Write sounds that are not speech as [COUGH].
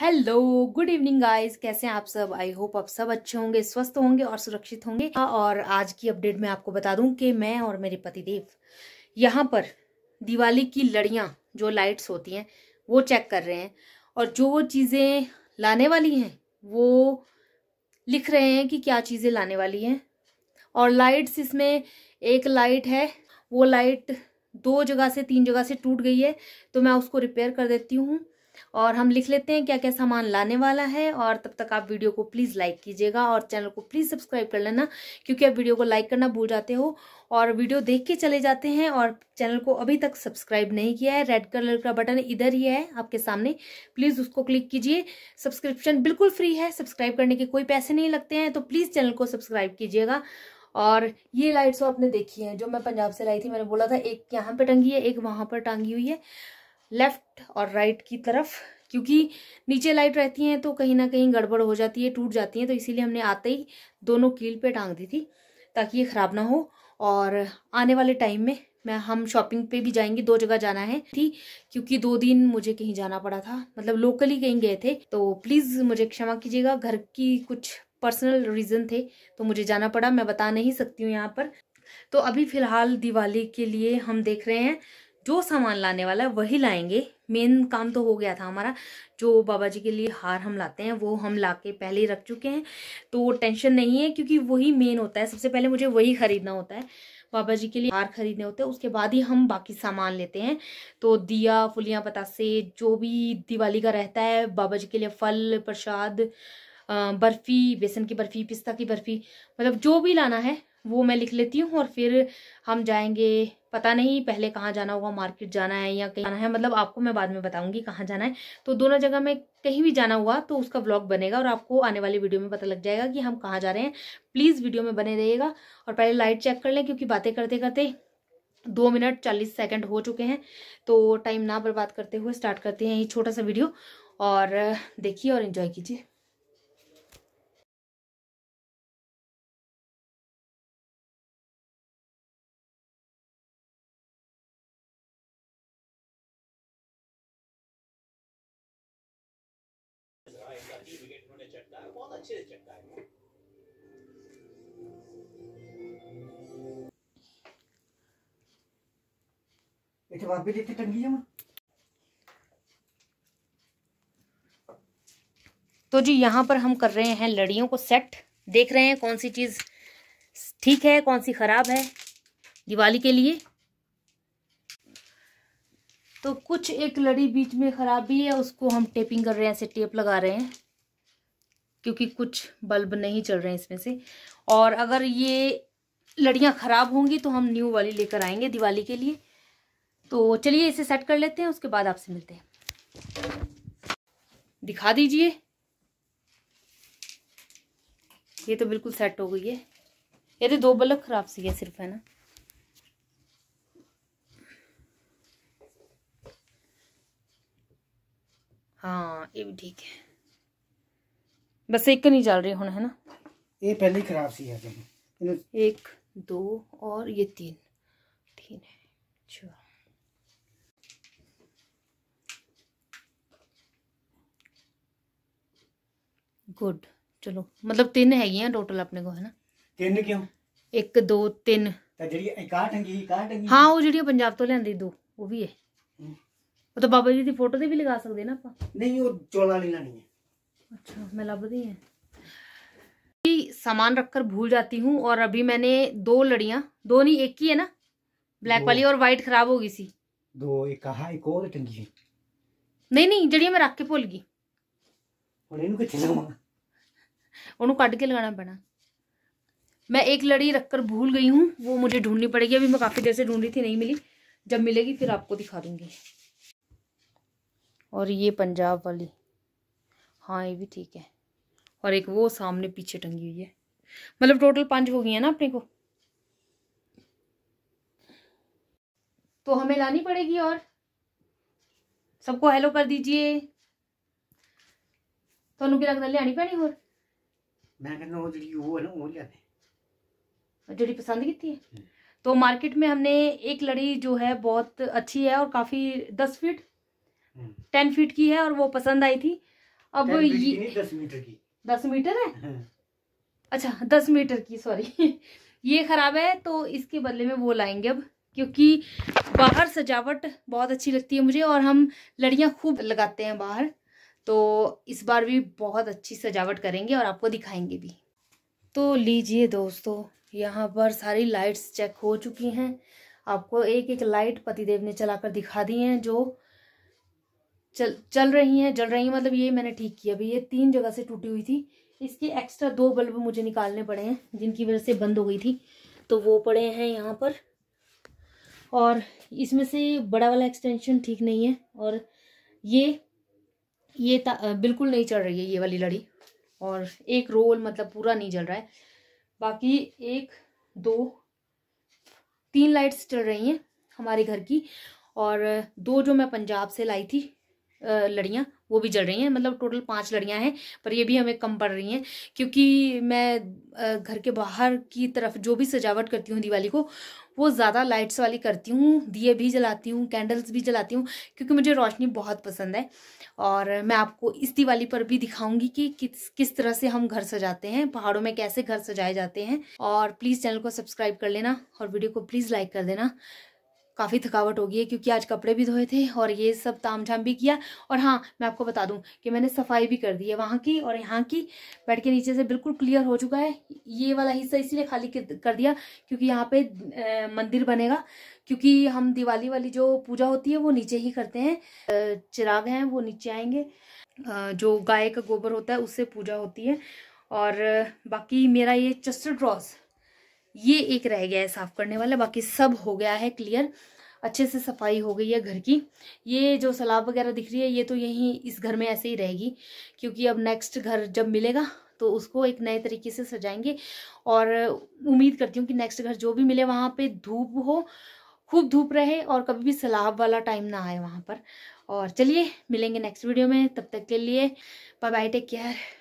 Hello good evening guys कैसे हैं आप सब आई होप आप सब अच्छे होंगे स्वस्थ होंगे और सुरक्षित होंगे हाँ, और आज की अपडेट में आपको बता दूं कि मैं और मेरे पतिदेव यहाँ पर दिवाली की लड़ियाँ जो लाइट्स होती हैं वो चेक कर रहे हैं और जो चीज़ें लाने वाली हैं वो लिख रहे हैं कि क्या चीज़ें लाने वाली हैं और लाइट्स इसमें एक लाइट है वो लाइट दो जगह से तीन जगह से टूट गई है तो मैं उसको रिपेयर कर देती हूँ और हम लिख लेते हैं क्या क्या सामान लाने वाला है और तब तक आप वीडियो को प्लीज़ लाइक कीजिएगा और चैनल को प्लीज़ सब्सक्राइब कर लेना क्योंकि आप वीडियो को लाइक करना भूल जाते हो और वीडियो देख के चले जाते हैं और चैनल को अभी तक सब्सक्राइब नहीं किया है रेड कलर का बटन इधर ही है आपके सामने प्लीज़ उसको क्लिक कीजिए सब्सक्रिप्शन बिल्कुल फ्री है सब्सक्राइब करने के कोई पैसे नहीं लगते हैं तो प्लीज़ चैनल को सब्सक्राइब कीजिएगा और ये लाइट्स तो आपने देखी है जो मैं पंजाब से लाई थी मैंने बोला था एक यहाँ पर टंगी है एक वहाँ पर टांगी हुई है लेफ्ट और राइट की तरफ क्योंकि नीचे लाइट रहती हैं तो कहीं ना कहीं गड़बड़ हो जाती है टूट जाती हैं तो इसीलिए हमने आते ही दोनों कील पे टांग दी थी ताकि ये ख़राब ना हो और आने वाले टाइम में मैं हम शॉपिंग पे भी जाएंगे दो जगह जाना है थी क्योंकि दो दिन मुझे कहीं जाना पड़ा था मतलब लोकली कहीं गए थे तो प्लीज़ मुझे क्षमा कीजिएगा घर की कुछ पर्सनल रीज़न थे तो मुझे जाना पड़ा मैं बता नहीं सकती हूँ यहाँ पर तो अभी फ़िलहाल दिवाली के लिए हम देख रहे हैं जो सामान लाने वाला है वही लाएंगे मेन काम तो हो गया था हमारा जो बाबा जी के लिए हार हम लाते हैं वो हम ला के पहले ही रख चुके हैं तो टेंशन नहीं है क्योंकि वही मेन होता है सबसे पहले मुझे वही ख़रीदना होता है बाबा जी के लिए हार खरीदने होते हैं उसके बाद ही हम बाकी सामान लेते हैं तो दिया फुलियाँ पतासे जो भी दिवाली का रहता है बाबा जी के लिए फल प्रसाद बर्फ़ी बेसन की बर्फ़ी पिस्ता की बर्फ़ी मतलब जो भी लाना है वो मैं लिख लेती हूँ और फिर हम जाएंगे पता नहीं पहले कहाँ जाना होगा मार्केट जाना है या कहीं जाना है मतलब आपको मैं बाद में बताऊंगी कहाँ जाना है तो दोनों जगह में कहीं भी जाना हुआ तो उसका व्लॉग बनेगा और आपको आने वाली वीडियो में पता लग जाएगा कि हम कहाँ जा रहे हैं प्लीज़ वीडियो में बने रहिएगा और पहले लाइट चेक कर लें क्योंकि बातें करते करते दो मिनट चालीस सेकेंड हो चुके हैं तो टाइम ना बर्बाद करते हुए स्टार्ट करते हैं ये छोटा सा वीडियो और देखिए और इन्जॉय कीजिए चक्का है बहुत अच्छे से चक्का है जवाब भी टंगी है तो जी यहाँ पर हम कर रहे हैं लड़ियों को सेट देख रहे हैं कौन सी चीज़ ठीक है कौन सी ख़राब है दिवाली के लिए तो कुछ एक लड़ी बीच में ख़राब भी है उसको हम टेपिंग कर रहे हैं ऐसे टेप लगा रहे हैं क्योंकि कुछ बल्ब नहीं चल रहे हैं इसमें से और अगर ये लड़ियाँ ख़राब होंगी तो हम न्यू वाली लेकर आएंगे दिवाली के लिए तो चलिए इसे सेट कर लेते हैं उसके बाद आपसे मिलते हैं दिखा दीजिए ये तो बिल्कुल सेट हो गई है ये तो दो बल्ब ख़राब सी है सिर्फ है ना हाँ ये भी ठीक है बस एक नहीं चल रही हूँ है ना ये पहले खराब सी है एक दो और ये तीन तीन है अच्छा गुड चलो मतलब तीन है टोटल अपने को है ना तीन क्यों एक दो तीन तो हाँ वो जी पंजाब तो लिया दो वो भी है वो हम्म। तो बाबा जी की फोटो से भी लगा सकते ना नहीं वो चोला लेना नहीं है अच्छा मैं नहीं है सामान रखकर भूल जाती हूँ और अभी मैंने दो लड़िया दो नहीं एक ही है ना ब्लैक वाली और वाइट खराब हो गई सी दो एक कहा एक और टंगी ਨਹੀਂ नहीं ਜਿਹੜੀ ਮੈਂ ਰੱਖ ਕੇ ਭੁੱਲ ਗਈ ਹੁਣ ਇਹਨੂੰ ਕਿੱਥੇ ਲਾਵਾਂ मैं एक लड़ी रखकर भूल गई हूँ वो मुझे ढूंढनी पड़ेगी अभी मैं काफ़ी देर से ढूंढ रही थी नहीं मिली जब मिलेगी फिर आपको दिखा दूंगी और ये पंजाब वाली हाँ ये भी ठीक है और एक वो सामने पीछे टंगी हुई है मतलब टोटल पांच हो गई है ना अपने को तो हमें लानी पड़ेगी और सबको हेलो कर दीजिए तो भी लगता लिया पैनी और ਮੈਂ ਕਹਿੰਦਾ ਉਹ ਜਿਹੜੀ तो मार्केट में हमने एक लड़ी जो है बहुत अच्छी है और काफ़ी दस फीट टेन फीट की है और वो पसंद आई थी अब ये दस मीटर की दस मीटर है हाँ। अच्छा दस मीटर की सॉरी [LAUGHS] ये ख़राब है तो इसके बदले में वो लाएंगे अब क्योंकि बाहर सजावट बहुत अच्छी लगती है मुझे और हम लड़ियाँ खूब लगाते हैं बाहर तो इस बार भी बहुत अच्छी सजावट करेंगे और आपको दिखाएंगे भी तो लीजिए दोस्तों यहाँ पर सारी लाइट्स चेक हो चुकी हैं आपको एक एक लाइट पतिदेव ने चलाकर दिखा दी हैं जो चल चल रही हैं जल रही हैं मतलब ये मैंने ठीक किया भाई ये तीन जगह से टूटी हुई थी इसके एक्स्ट्रा दो बल्ब मुझे निकालने पड़े हैं जिनकी वजह से बंद हो गई थी तो वो पड़े हैं यहाँ पर और इसमें से बड़ा वाला एक्सटेंशन ठीक नहीं है और ये ये बिल्कुल नहीं चल रही है ये वाली लड़ी और एक रोल मतलब पूरा नहीं जल रहा है बाकी एक दो तीन लाइट्स चल रही हैं हमारे घर की और दो जो मैं पंजाब से लाई थी लड़ियाँ वो भी जल रही हैं मतलब टोटल पांच लड़ियाँ हैं पर ये भी हमें कम पड़ रही हैं क्योंकि मैं घर के बाहर की तरफ जो भी सजावट करती हूँ दिवाली को वो ज़्यादा लाइट्स वाली करती हूँ दिए भी जलाती हूँ कैंडल्स भी जलाती हूँ क्योंकि मुझे रोशनी बहुत पसंद है और मैं आपको इस दिवाली पर भी दिखाऊंगी कि किस किस तरह से हम घर सजाते हैं पहाड़ों में कैसे घर सजाए जाते हैं और प्लीज़ चैनल को सब्सक्राइब कर लेना और वीडियो को प्लीज़ लाइक कर देना काफ़ी थकावट हो गई है क्योंकि आज कपड़े भी धोए थे और ये सब ताम झाम भी किया और हाँ मैं आपको बता दूं कि मैंने सफाई भी कर दी है वहाँ की और यहाँ की बेड के नीचे से बिल्कुल क्लियर हो चुका है ये वाला हिस्सा इसीलिए खाली कर दिया क्योंकि यहाँ पे मंदिर बनेगा क्योंकि हम दिवाली वाली जो पूजा होती है वो नीचे ही करते हैं चिराग हैं वो नीचे आएंगे जो गाय का गोबर होता है उससे पूजा होती है और बाकी मेरा ये चस्टर ड्रॉस ये एक रह गया है साफ करने वाला बाकी सब हो गया है क्लियर अच्छे से सफाई हो गई है घर की ये जो सलाब वगैरह दिख रही है ये तो यहीं इस घर में ऐसे ही रहेगी क्योंकि अब नेक्स्ट घर जब मिलेगा तो उसको एक नए तरीके से सजाएंगे और उम्मीद करती हूँ कि नेक्स्ट घर जो भी मिले वहाँ पे धूप हो खूब धूप रहे और कभी भी सलाब वाला टाइम ना आए वहाँ पर और चलिए मिलेंगे नेक्स्ट वीडियो में तब तक के लिए बाय बाय टेक केयर